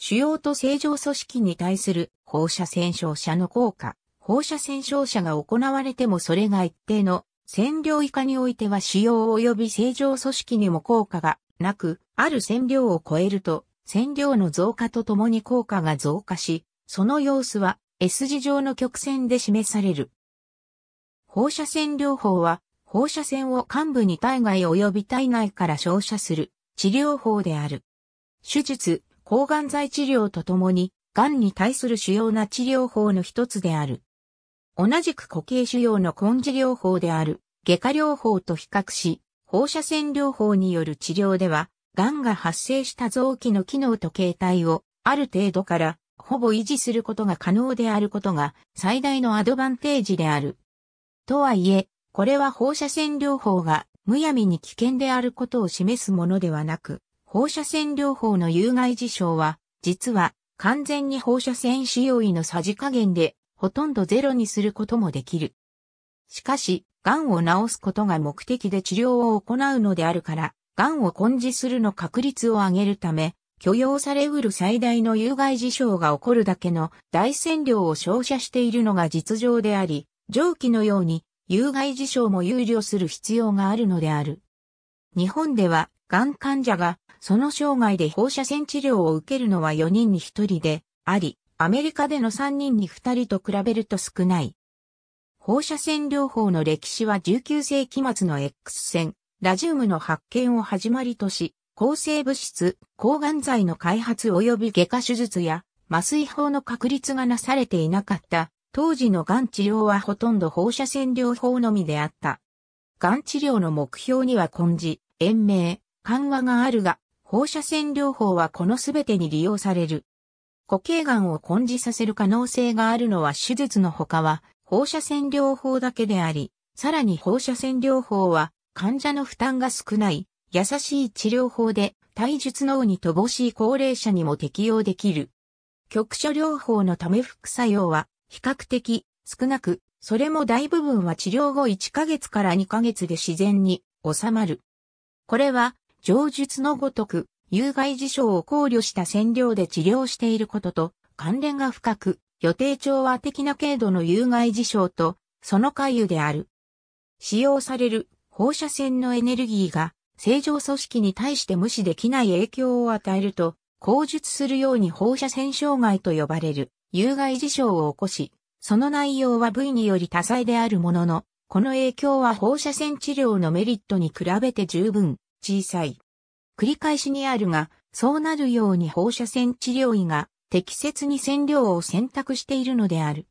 主要と正常組織に対する放射線照射の効果、放射線照射が行われてもそれが一定の線量以下においては主要及び正常組織にも効果がなく、ある線量を超えると、線量の増加とともに効果が増加し、その様子は S 字状の曲線で示される。放射線療法は、放射線を患部に体外及び体内から照射する治療法である。手術、抗がん剤治療とともに、癌に対する主要な治療法の一つである。同じく固形腫瘍の根治療法である、外科療法と比較し、放射線療法による治療では、癌が発生した臓器の機能と形態を、ある程度から、ほぼ維持することが可能であることが、最大のアドバンテージである。とはいえ、これは放射線療法が、むやみに危険であることを示すものではなく、放射線療法の有害事象は、実は完全に放射線使用医のさじ加減で、ほとんどゼロにすることもできる。しかし、癌を治すことが目的で治療を行うのであるから、癌を根治するの確率を上げるため、許容されうる最大の有害事象が起こるだけの大線量を照射しているのが実情であり、上記のように有害事象も憂慮する必要があるのである。日本では、がん患者がその生涯で放射線治療を受けるのは4人に1人であり、アメリカでの3人に2人と比べると少ない。放射線療法の歴史は19世紀末の X 線、ラジウムの発見を始まりとし、抗生物質、抗がん剤の開発及び外科手術や麻酔法の確立がなされていなかった。当時のがん治療はほとんど放射線療法のみであった。がん治療の目標には根治、延命、緩和があるが、放射線療法はこのすべてに利用される。固形癌を根治させる可能性があるのは手術の他は放射線療法だけであり、さらに放射線療法は患者の負担が少ない優しい治療法で体術脳に乏しい高齢者にも適用できる。局所療法のため副作用は比較的少なく、それも大部分は治療後1ヶ月から2ヶ月で自然に収まる。これは上述のごとく、有害事象を考慮した占領で治療していることと関連が深く、予定調和的な軽度の有害事象と、その回遊である。使用される放射線のエネルギーが正常組織に対して無視できない影響を与えると、口述するように放射線障害と呼ばれる有害事象を起こし、その内容は部位により多彩であるものの、この影響は放射線治療のメリットに比べて十分小さい。繰り返しにあるが、そうなるように放射線治療医が適切に線量を選択しているのである。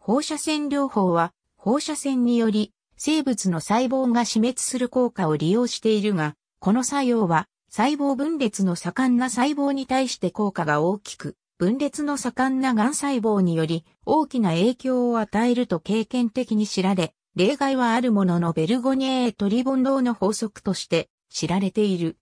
放射線療法は、放射線により生物の細胞が死滅する効果を利用しているが、この作用は細胞分裂の盛んな細胞に対して効果が大きく、分裂の盛んな癌細胞により大きな影響を与えると経験的に知られ、例外はあるもののベルゴニエートリボンローの法則として知られている。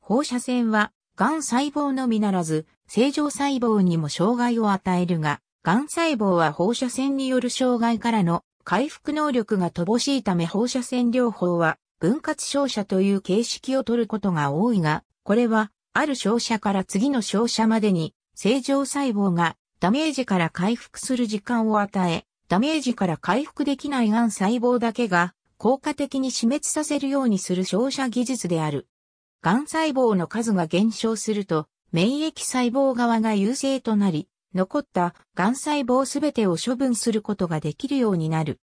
放射線は、癌細胞のみならず、正常細胞にも障害を与えるが、癌細胞は放射線による障害からの回復能力が乏しいため放射線療法は分割照射という形式を取ることが多いが、これはある照射から次の照射までに正常細胞がダメージから回復する時間を与え、ダメージから回復できない癌細胞だけが効果的に死滅させるようにする照射技術である。癌細胞の数が減少すると、免疫細胞側が優勢となり、残った癌細胞すべてを処分することができるようになる。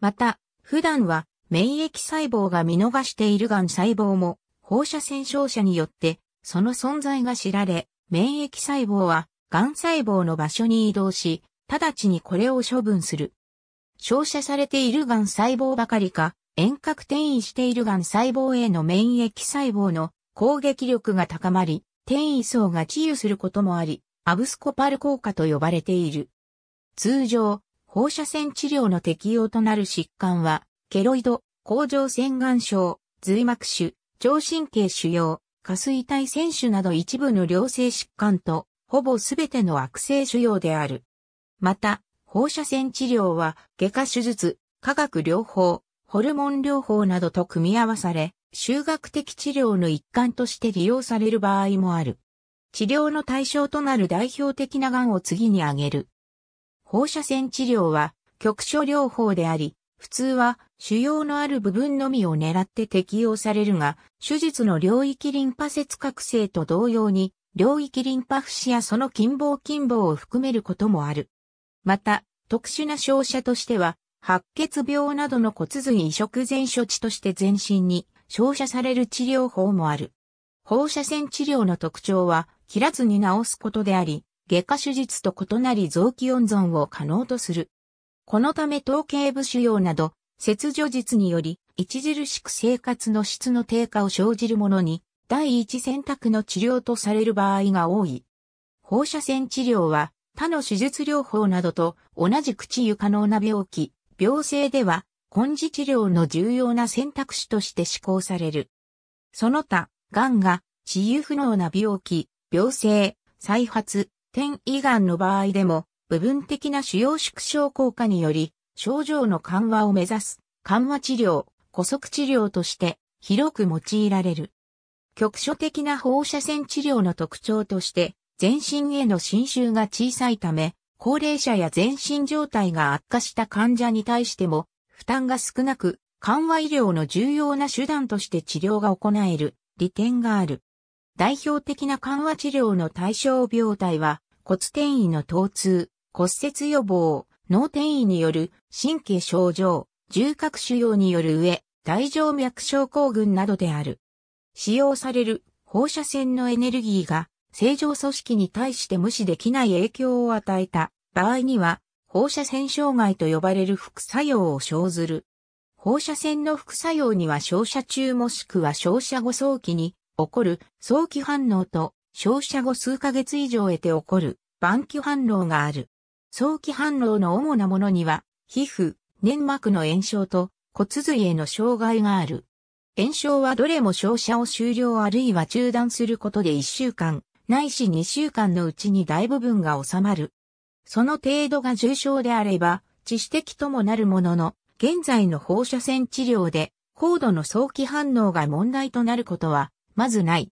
また、普段は免疫細胞が見逃している癌細胞も放射線照射によってその存在が知られ、免疫細胞は癌細胞の場所に移動し、直ちにこれを処分する。照射されているがん細胞ばかりか、遠隔転移しているがん細胞への免疫細胞の攻撃力が高まり、転移層が治癒することもあり、アブスコパル効果と呼ばれている。通常、放射線治療の適用となる疾患は、ケロイド、甲状腺癌症、髄膜腫、腸神経腫瘍、下垂体腺腫など一部の良性疾患と、ほぼすべての悪性腫瘍である。また、放射線治療は、外科手術、化学療法、ホルモン療法などと組み合わされ、修学的治療の一環として利用される場合もある。治療の対象となる代表的な癌を次に挙げる。放射線治療は局所療法であり、普通は腫瘍のある部分のみを狙って適用されるが、手術の領域リンパ節覚醒と同様に、領域リンパ節やその近傍近傍を含めることもある。また、特殊な照射としては、白血病などの骨髄移植前処置として全身に照射される治療法もある。放射線治療の特徴は、切らずに治すことであり、外科手術と異なり臓器温存を可能とする。このため統計部腫瘍など、切除術により、著しく生活の質の低下を生じるものに、第一選択の治療とされる場合が多い。放射線治療は、他の手術療法などと同じ口癒可能な病気、病性では根治治療の重要な選択肢として施行される。その他、癌が治癒不能な病気、病性、再発、転移癌の場合でも部分的な腫瘍縮小効果により症状の緩和を目指す緩和治療、古速治療として広く用いられる。局所的な放射線治療の特徴として全身への侵襲が小さいため、高齢者や全身状態が悪化した患者に対しても、負担が少なく、緩和医療の重要な手段として治療が行える利点がある。代表的な緩和治療の対象病態は、骨転移の疼痛、骨折予防、脳転移による神経症状、重核腫瘍による上、大静脈症候群などである。使用される放射線のエネルギーが正常組織に対して無視できない影響を与えた場合には、放射線障害と呼ばれる副作用を生ずる。放射線の副作用には照射中もしくは照射後早期に起こる早期反応と照射後数ヶ月以上得て起こる晩期反応がある。早期反応の主なものには、皮膚、粘膜の炎症と骨髄への障害がある。炎症はどれも照射を終了あるいは中断することで1週間ないし2週間のうちに大部分が収まる。その程度が重症であれば、致死的ともなるものの、現在の放射線治療で、高度の早期反応が問題となることは、まずない。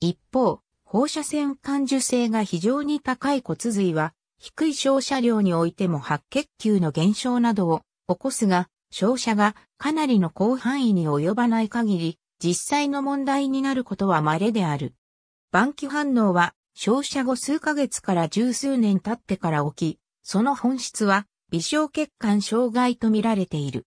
一方、放射線感受性が非常に高い骨髄は、低い照射量においても白血球の減少などを起こすが、照射がかなりの広範囲に及ばない限り、実際の問題になることは稀である。晩期反応は照射後数ヶ月から十数年経ってから起き、その本質は微小血管障害と見られている。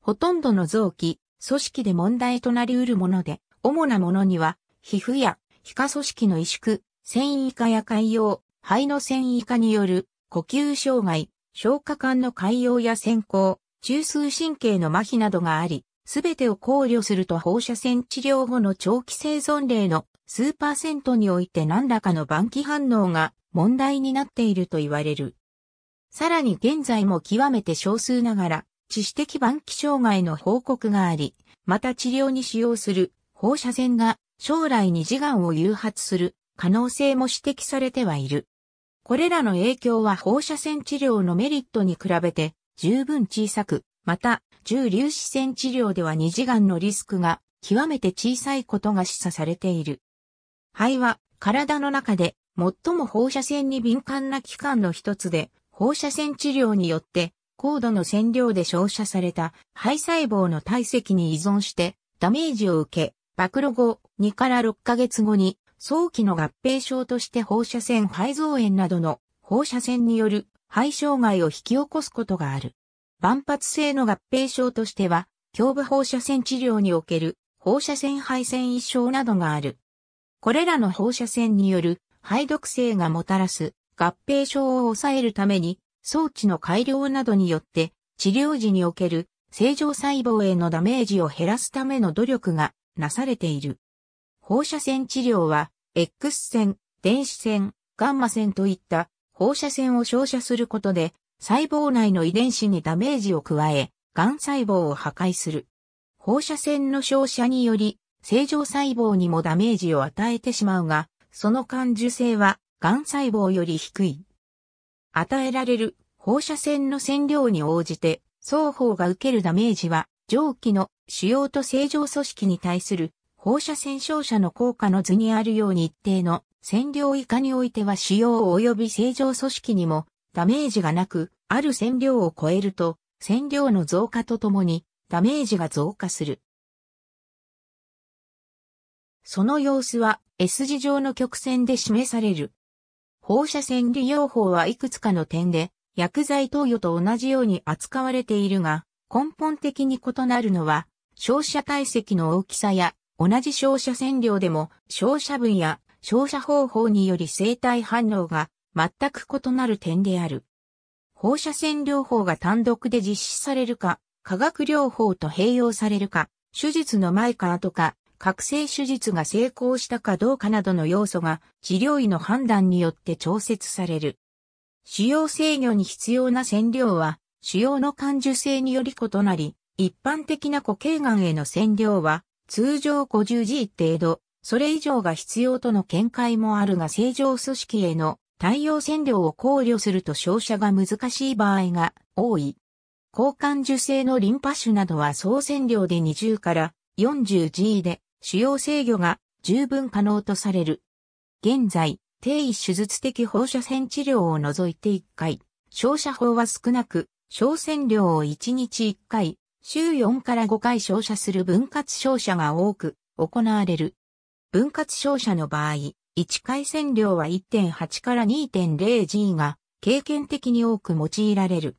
ほとんどの臓器、組織で問題となり得るもので、主なものには、皮膚や皮下組織の萎縮、繊維化や潰瘍、肺の繊維化による呼吸障害、消化管の潰瘍や先行、中枢神経の麻痺などがあり、すべてを考慮すると放射線治療後の長期生存例の数パーセントにおいて何らかの晩期反応が問題になっていると言われる。さらに現在も極めて少数ながら、致死的晩期障害の報告があり、また治療に使用する放射線が将来に次癌を誘発する可能性も指摘されてはいる。これらの影響は放射線治療のメリットに比べて十分小さく、また、重粒子線治療では二次癌のリスクが極めて小さいことが示唆されている。肺は体の中で最も放射線に敏感な器官の一つで、放射線治療によって高度の線量で照射された肺細胞の体積に依存してダメージを受け、暴露後2から6ヶ月後に早期の合併症として放射線肺増炎などの放射線による肺障害を引き起こすことがある。万発性の合併症としては、胸部放射線治療における放射線肺線異症などがある。これらの放射線による排毒性がもたらす合併症を抑えるために装置の改良などによって治療時における正常細胞へのダメージを減らすための努力がなされている。放射線治療は X 線、電子線、ガンマ線といった放射線を照射することで細胞内の遺伝子にダメージを加え、癌細胞を破壊する。放射線の照射により正常細胞にもダメージを与えてしまうが、その感受性は、癌細胞より低い。与えられる放射線の線量に応じて、双方が受けるダメージは、上記の腫瘍と正常組織に対する放射線照射の効果の図にあるように一定の線量以下においては腫瘍及び正常組織にもダメージがなく、ある線量を超えると、線量の増加とともにダメージが増加する。その様子は S 字状の曲線で示される。放射線利用法はいくつかの点で薬剤投与と同じように扱われているが、根本的に異なるのは、照射体積の大きさや、同じ照射線量でも照射分や照射方法により生体反応が全く異なる点である。放射線療法が単独で実施されるか、化学療法と併用されるか、手術の前か後か、覚醒手術が成功したかどうかなどの要素が治療医の判断によって調節される。主要制御に必要な線量は主要の感受性により異なり、一般的な固形癌への線量は通常 50G 程度、それ以上が必要との見解もあるが正常組織への対応線量を考慮すると照射が難しい場合が多い。交換受精のリンパ腫などは総線量で20から 40G で、主要制御が十分可能とされる。現在、定位手術的放射線治療を除いて1回、照射法は少なく、照線量を1日1回、週4から5回照射する分割照射が多く行われる。分割照射の場合、1回線量は1.8から 2.0G が経験的に多く用いられる。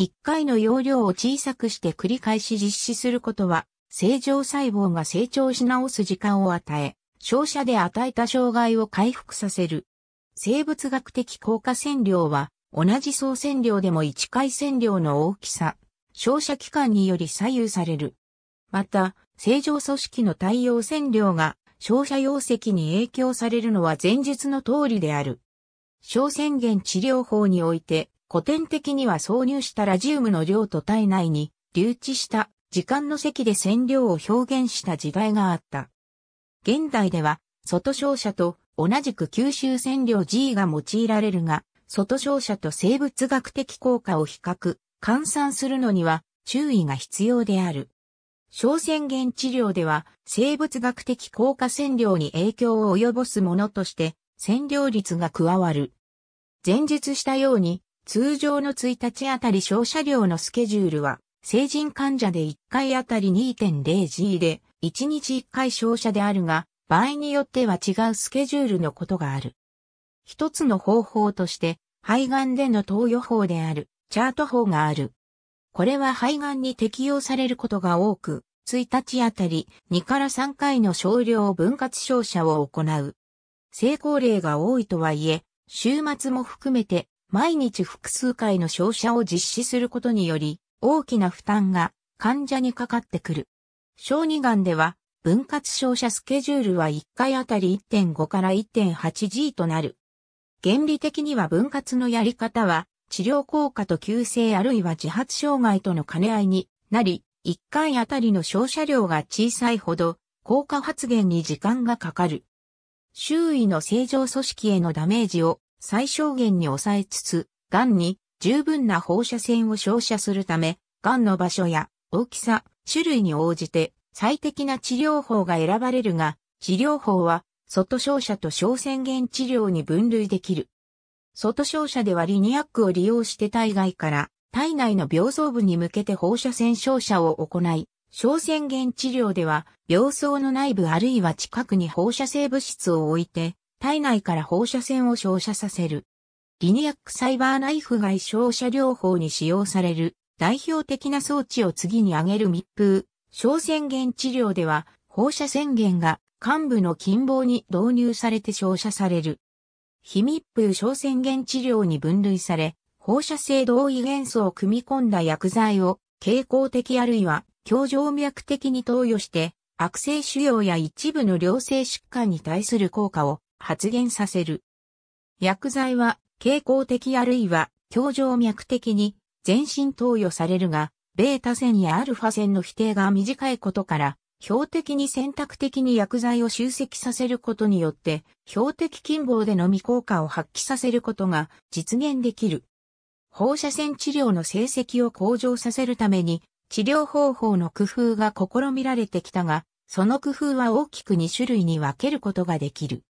1回の容量を小さくして繰り返し実施することは正常細胞が成長し直す時間を与え、照射で与えた障害を回復させる。生物学的効果線量は、同じ総線量でも1回線量の大きさ、照射期間により左右される。また、正常組織の太陽線量が照射容積に影響されるのは前述の通りである。小宣言治療法において、古典的には挿入したラジウムの量と体内に留置した時間の席で線量を表現した時代があった。現代では、外照射と同じく吸収線量 G が用いられるが、外照射と生物学的効果を比較、換算するのには注意が必要である。小宣源治療では生物学的効果線量に影響を及ぼすものとして線量率が加わる。前述したように通常の1日あたり照射量のスケジュールは成人患者で1回あたり 2.0G で、1日1回照射であるが、場合によっては違うスケジュールのことがある。一つの方法として、肺がんでの投与法である、チャート法がある。これは肺がんに適用されることが多く、1日あたり2から3回の少量分割照射を行う。成功例が多いとはいえ、週末も含めて毎日複数回の照射を実施することにより、大きな負担が患者にかかってくる。小児癌では、分割照射スケジュールは1回あたり1.5から 1.8G となる。原理的には分割のやり方は、治療効果と急性あるいは自発障害との兼ね合いになり、1回あたりの照射量が小さいほど、効果発現に時間がかかる。周囲の正常組織へのダメージを最小限に抑えつつ、癌に十分な放射線を照射するため、癌の場所や大きさ、種類に応じて最適な治療法が選ばれるが、治療法は外照射と小宣言治療に分類できる。外照射ではリニアックを利用して体外から体内の病巣部に向けて放射線照射を行い、小宣言治療では病巣の内部あるいは近くに放射性物質を置いて体内から放射線を照射させる。リニアックサイバーナイフ外照射療法に使用される代表的な装置を次に挙げる密封、小宣言治療では放射宣言が幹部の近傍に導入されて照射される。非密封小宣言治療に分類され、放射性同位元素を組み込んだ薬剤を傾向的あるいは強静脈的に投与して悪性腫瘍や一部の良性疾患に対する効果を発現させる。薬剤は傾向的あるいは強情脈的に全身投与されるが、ベータ線やアルファ線の否定が短いことから、標的に選択的に薬剤を集積させることによって、標的近傍でのみ効果を発揮させることが実現できる。放射線治療の成績を向上させるために、治療方法の工夫が試みられてきたが、その工夫は大きく2種類に分けることができる。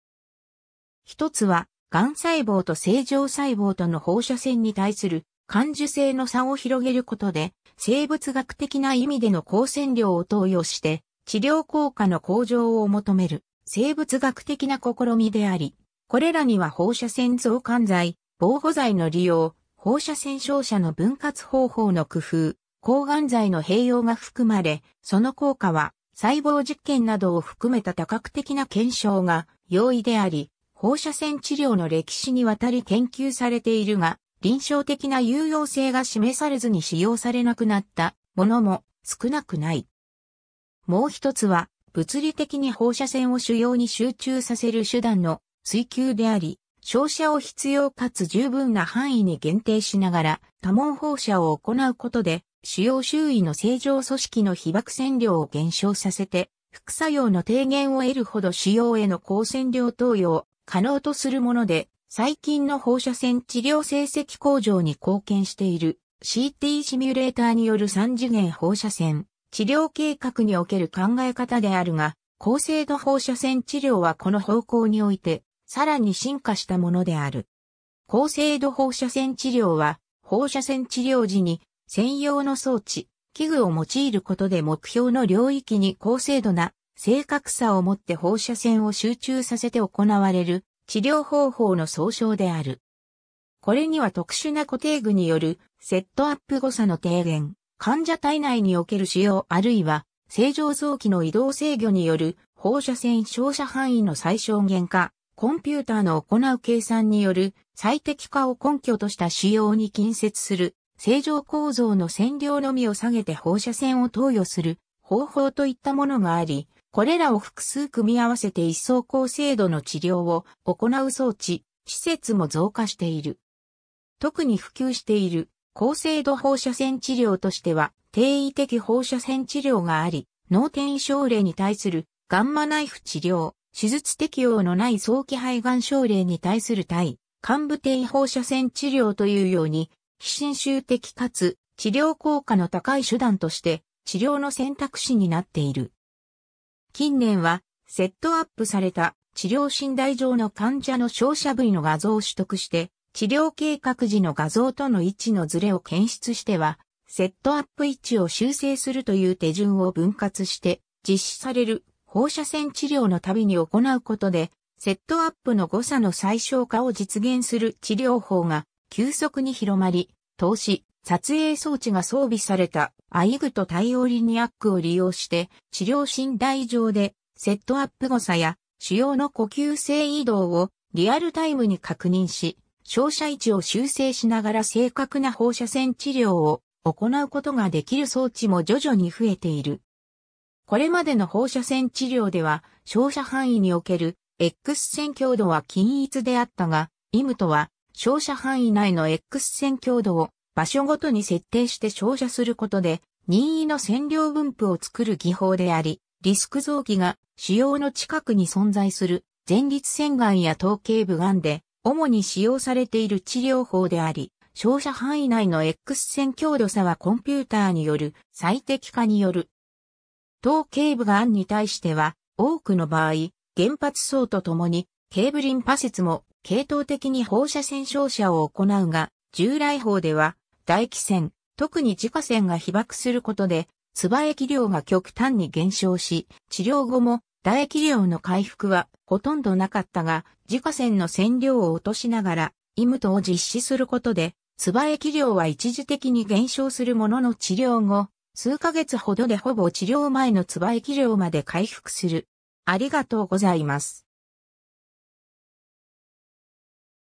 一つは、癌細胞と正常細胞との放射線に対する感受性の差を広げることで、生物学的な意味での光線量を投与して、治療効果の向上を求める生物学的な試みであり、これらには放射線増感剤、防護剤の利用、放射線照射の分割方法の工夫、抗がん剤の併用が含まれ、その効果は細胞実験などを含めた多角的な検証が容易であり、放射線治療の歴史にわたり研究されているが、臨床的な有用性が示されずに使用されなくなったものも少なくない。もう一つは、物理的に放射線を主要に集中させる手段の追求であり、照射を必要かつ十分な範囲に限定しながら多門放射を行うことで、主要周囲の正常組織の被爆線量を減少させて、副作用の低減を得るほど使用への光線量投与を可能とするもので、最近の放射線治療成績向上に貢献している CT シミュレーターによる3次元放射線治療計画における考え方であるが、高精度放射線治療はこの方向において、さらに進化したものである。高精度放射線治療は、放射線治療時に専用の装置、器具を用いることで目標の領域に高精度な正確さをもって放射線を集中させて行われる治療方法の総称である。これには特殊な固定具によるセットアップ誤差の低減、患者体内における使用あるいは正常臓器の移動制御による放射線照射範囲の最小限化、コンピューターの行う計算による最適化を根拠とした使用に近接する正常構造の線量のみを下げて放射線を投与する方法といったものがあり、これらを複数組み合わせて一層高精度の治療を行う装置、施設も増加している。特に普及している高精度放射線治療としては定位的放射線治療があり、脳転移症例に対するガンマナイフ治療、手術適用のない早期肺がん症例に対する対、幹部移放射線治療というように、非侵襲的かつ治療効果の高い手段として治療の選択肢になっている。近年は、セットアップされた治療診断上の患者の照射部位の画像を取得して、治療計画時の画像との位置のズレを検出しては、セットアップ位置を修正するという手順を分割して実施される放射線治療のたびに行うことで、セットアップの誤差の最小化を実現する治療法が急速に広まり、投資、撮影装置が装備されたアイグと対応リニアックを利用して治療断台上でセットアップ誤差や主要の呼吸性移動をリアルタイムに確認し、照射位置を修正しながら正確な放射線治療を行うことができる装置も徐々に増えている。これまでの放射線治療では、照射範囲における X 線強度は均一であったが、イムとは照射範囲内の X 線強度を場所ごとに設定して照射することで、任意の線量分布を作る技法であり、リスク臓器が使用の近くに存在する前立腺がんや頭頸部がんで、主に使用されている治療法であり、照射範囲内の X 線強度差はコンピューターによる最適化による。頭頸部がんに対しては、多くの場合、原発層とともに、ケーブリンパ節も系統的に放射線照射を行うが、従来法では唾液腺、特に自家腺が被爆することで、唾液量が極端に減少し、治療後も唾液量の回復はほとんどなかったが、自家腺の線量を落としながら、イムトを実施することで、唾液量は一時的に減少するものの治療後、数ヶ月ほどでほぼ治療前の唾液量まで回復する。ありがとうございます。